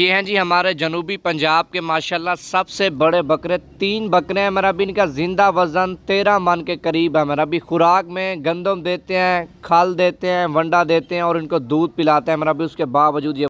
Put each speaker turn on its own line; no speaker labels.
ये हैं हाँ जी हमारे जनूबी पंजाब के माशाल्लाह सबसे बड़े बकरे तीन बकरे हैं मेरा भी इनका ज़िंदा वज़न तेरह मन के करीब है मेरा भी खुराक में गंदम देते हैं खल देते हैं वंडा देते हैं और इनको दूध पिलाते हैं मेरा भी उसके बावजूद ये